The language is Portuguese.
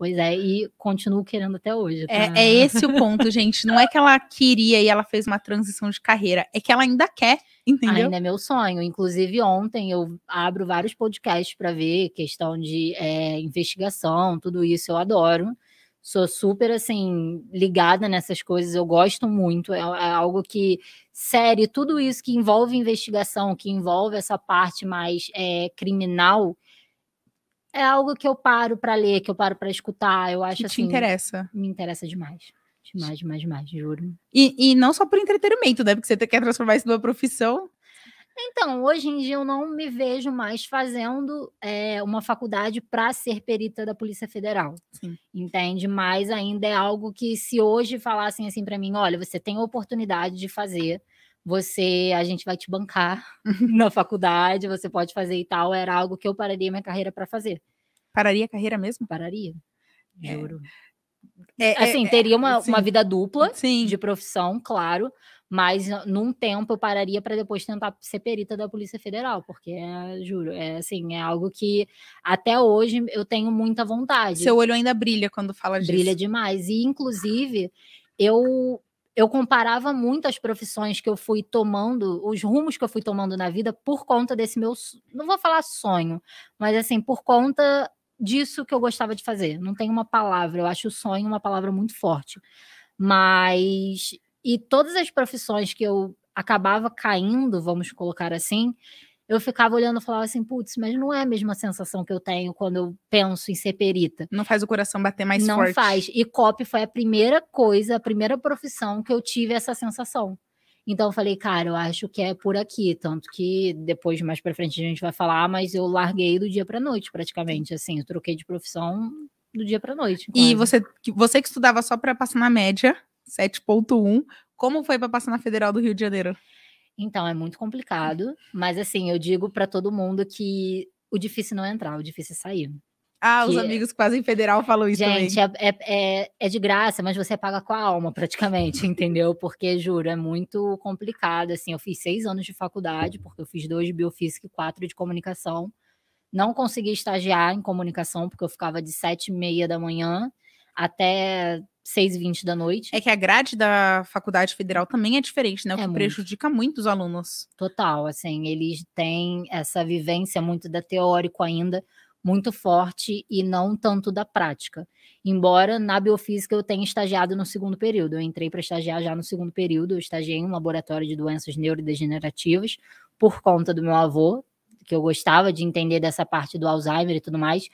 Pois é, e continuo querendo até hoje. É, tá? É, é, esse o ponto, gente. Não é que ela queria e ela fez uma transição de carreira, é que ela ainda quer, entendeu? Ainda é meu sonho. Inclusive, ontem eu abro vários podcasts para ver questão de é, investigação, tudo isso eu adoro. Sou super, assim, ligada nessas coisas, eu gosto muito. É, é algo que, série, tudo isso que envolve investigação, que envolve essa parte mais é, criminal é algo que eu paro para ler, que eu paro para escutar. Eu acho que te assim, interessa. Me interessa demais. Demais, demais, demais, juro. E, e não só por entretenimento, né? Porque você quer transformar isso numa profissão. Então, hoje em dia eu não me vejo mais fazendo é, uma faculdade para ser perita da Polícia Federal. Sim. Entende? Mas ainda é algo que, se hoje falassem assim para mim, olha, você tem a oportunidade de fazer você a gente vai te bancar uhum. na faculdade, você pode fazer e tal, era algo que eu pararia minha carreira para fazer. Pararia a carreira mesmo? Pararia. É. Juro. É, é assim, é, teria uma, uma vida dupla sim. de profissão, claro, mas num tempo eu pararia para depois tentar ser perita da Polícia Federal, porque é, juro, é assim, é algo que até hoje eu tenho muita vontade. Seu olho ainda brilha quando fala disso. Brilha demais. E inclusive, eu eu comparava muito as profissões que eu fui tomando, os rumos que eu fui tomando na vida por conta desse meu, não vou falar sonho, mas assim, por conta disso que eu gostava de fazer. Não tem uma palavra, eu acho o sonho uma palavra muito forte. Mas e todas as profissões que eu acabava caindo, vamos colocar assim, eu ficava olhando e falava assim, putz, mas não é a mesma sensação que eu tenho quando eu penso em ser perita. Não faz o coração bater mais não forte. Não faz. E copy foi a primeira coisa, a primeira profissão que eu tive essa sensação. Então eu falei, cara, eu acho que é por aqui, tanto que depois mais para frente a gente vai falar, mas eu larguei do dia para noite praticamente, assim, eu troquei de profissão do dia para noite. Quase. E você, você que estudava só para passar na média, 7.1, como foi para passar na Federal do Rio de Janeiro? Então, é muito complicado. Hum. Mas, assim, eu digo para todo mundo que o difícil não é entrar, o difícil é sair. Ah, que... os amigos quase em federal falam isso Gente, também. É, é, é de graça, mas você paga com a alma praticamente, entendeu? Porque, juro, é muito complicado. Assim, eu fiz seis anos de faculdade, porque eu fiz dois de biofísica e quatro de comunicação. Não consegui estagiar em comunicação, porque eu ficava de sete e meia da manhã até 6h20 da noite. É que a grade da faculdade federal também é diferente, né? O é que muito. prejudica muito os alunos. Total, assim, eles têm essa vivência muito da teórico ainda, muito forte e não tanto da prática. Embora na biofísica eu tenha estagiado no segundo período, eu entrei para estagiar já no segundo período, eu estagiei em um laboratório de doenças neurodegenerativas por conta do meu avô, que eu gostava de entender dessa parte do Alzheimer e tudo mais,